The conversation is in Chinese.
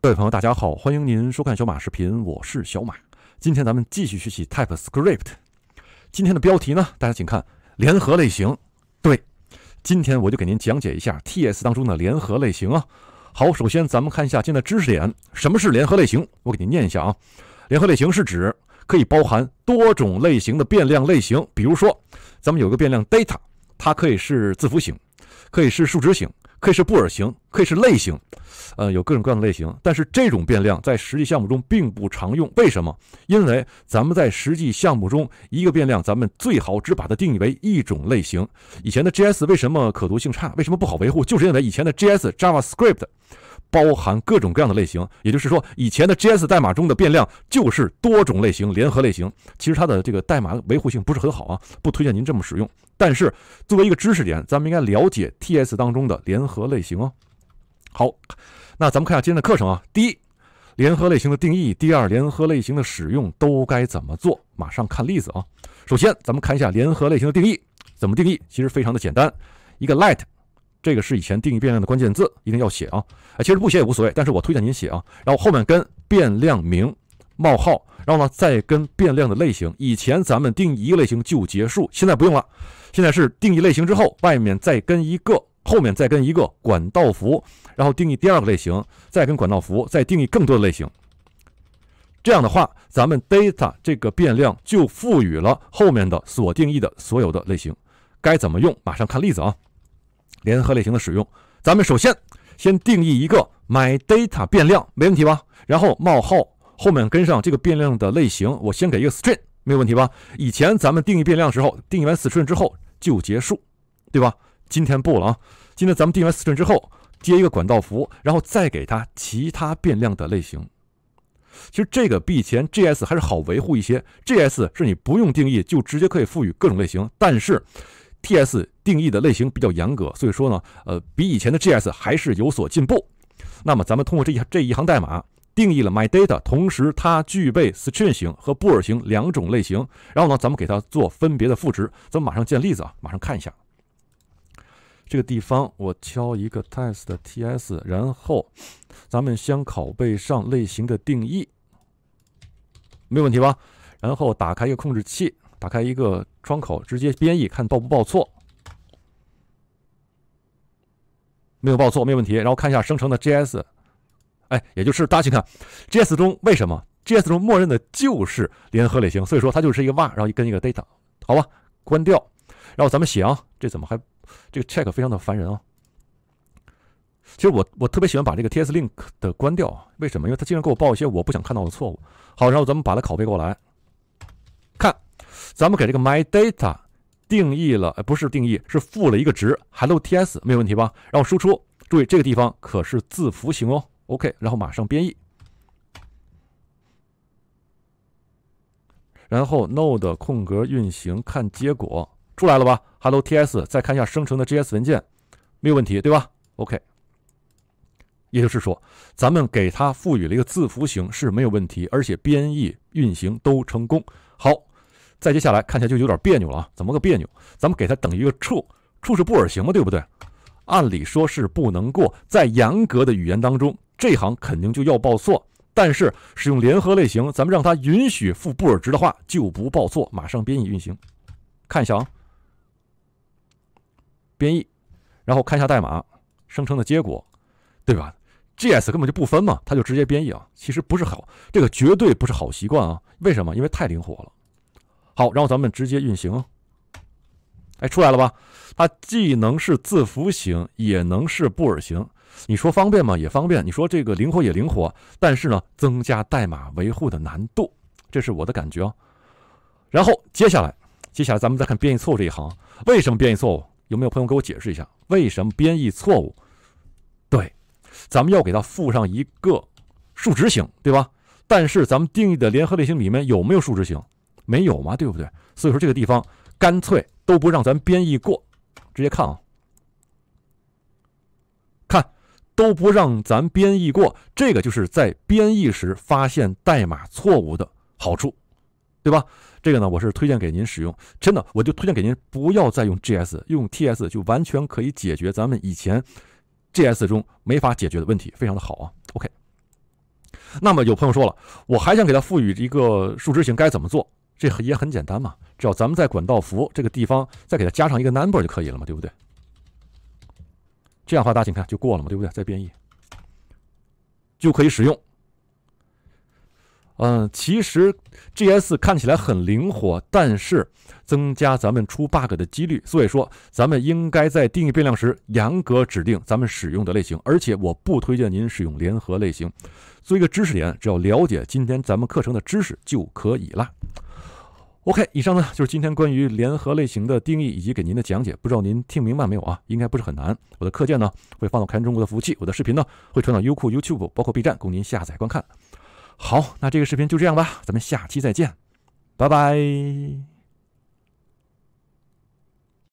各位朋友，大家好，欢迎您收看小马视频，我是小马。今天咱们继续学习 TypeScript。今天的标题呢，大家请看联合类型。对，今天我就给您讲解一下 TS 当中的联合类型啊。好，首先咱们看一下今天的知识点，什么是联合类型？我给您念一下啊，联合类型是指可以包含多种类型的变量类型。比如说，咱们有个变量 data，它可以是字符型，可以是数值型。可以是布尔型，可以是类型，呃，有各种各样的类型。但是这种变量在实际项目中并不常用。为什么？因为咱们在实际项目中，一个变量咱们最好只把它定义为一种类型。以前的 JS 为什么可读性差？为什么不好维护？就是因为以前的 JS JavaScript。包含各种各样的类型，也就是说，以前的 JS 代码中的变量就是多种类型联合类型。其实它的这个代码维护性不是很好啊，不推荐您这么使用。但是作为一个知识点，咱们应该了解 TS 当中的联合类型哦。好，那咱们看下今天的课程啊。第一，联合类型的定义；第二，联合类型的使用都该怎么做？马上看例子啊。首先，咱们看一下联合类型的定义怎么定义，其实非常的简单，一个 let。这个是以前定义变量的关键字，一定要写啊！哎，其实不写也无所谓，但是我推荐您写啊。然后后面跟变量名冒号，然后呢再跟变量的类型。以前咱们定一个类型就结束，现在不用了。现在是定义类型之后，外面再跟一个，后面再跟一个管道符，然后定义第二个类型，再跟管道符，再定义更多的类型。这样的话，咱们 data 这个变量就赋予了后面的所定义的所有的类型。该怎么用？马上看例子啊！联合类型的使用，咱们首先先定义一个 my data 变量，没问题吧？然后冒号后面跟上这个变量的类型，我先给一个 string，没有问题吧？以前咱们定义变量的时候，定义完 string 之后就结束，对吧？今天不了啊，今天咱们定义完 string 之后，接一个管道符，然后再给它其他变量的类型。其实这个以前 G S 还是好维护一些，G S 是你不用定义就直接可以赋予各种类型，但是。TS 定义的类型比较严格，所以说呢，呃，比以前的 g s 还是有所进步。那么咱们通过这一这一行代码定义了 myData，同时它具备 string 型和布尔型两种类型。然后呢，咱们给它做分别的赋值。咱们马上建例子啊，马上看一下。这个地方我敲一个 test.ts，然后咱们先拷贝上类型的定义，没有问题吧？然后打开一个控制器。打开一个窗口，直接编译看报不报错，没有报错，没有问题。然后看一下生成的 JS，哎，也就是大家去看 JS 中为什么 JS 中默认的就是联合类型，所以说它就是一个 var，然后跟一个 data，好吧？关掉，然后咱们写啊，这怎么还这个 check 非常的烦人啊？其实我我特别喜欢把这个 TS Link 的关掉，为什么？因为它经常给我报一些我不想看到的错误。好，然后咱们把它拷贝过来看。咱们给这个 my data 定义了，不是定义，是赋了一个值。Hello TS 没有问题吧？然后输出，注意这个地方可是字符型哦。OK，然后马上编译，然后 node 空格运行，看结果出来了吧？Hello TS，再看一下生成的 JS 文件，没有问题对吧？OK，也就是说，咱们给它赋予了一个字符型是没有问题，而且编译运行都成功。好。再接下来看起来就有点别扭了啊，怎么个别扭？咱们给它等一个处，处是布尔型嘛，对不对？按理说是不能过，在严格的语言当中，这行肯定就要报错。但是使用联合类型，咱们让它允许负布尔值的话，就不报错，马上编译运行，看一下啊。编译，然后看一下代码生成的结果，对吧？GS 根本就不分嘛，它就直接编译啊。其实不是好，这个绝对不是好习惯啊。为什么？因为太灵活了。好，然后咱们直接运行，哎，出来了吧？它既能是字符型，也能是布尔型。你说方便吗？也方便。你说这个灵活也灵活，但是呢，增加代码维护的难度，这是我的感觉。啊。然后接下来，接下来咱们再看编译错误这一行，为什么编译错误？有没有朋友给我解释一下，为什么编译错误？对，咱们要给它附上一个数值型，对吧？但是咱们定义的联合类型里面有没有数值型？没有嘛，对不对？所以说这个地方干脆都不让咱编译过，直接看啊，看都不让咱编译过，这个就是在编译时发现代码错误的好处，对吧？这个呢，我是推荐给您使用，真的，我就推荐给您不要再用 GS，用 TS 就完全可以解决咱们以前 GS 中没法解决的问题，非常的好啊。OK，那么有朋友说了，我还想给它赋予一个数值型，该怎么做？这也很简单嘛，只要咱们在管道符这个地方再给它加上一个 number 就可以了嘛，对不对？这样的话大家请看就过了嘛，对不对？再编译就可以使用。嗯，其实 g s 看起来很灵活，但是增加咱们出 bug 的几率。所以说，咱们应该在定义变量时严格指定咱们使用的类型，而且我不推荐您使用联合类型。做一个知识点，只要了解今天咱们课程的知识就可以啦。OK，以上呢就是今天关于联合类型的定义以及给您的讲解，不知道您听明白没有啊？应该不是很难。我的课件呢会放到开源中国的服务器，我的视频呢会传到优酷、YouTube，包括 B 站供您下载观看。好，那这个视频就这样吧，咱们下期再见，拜拜。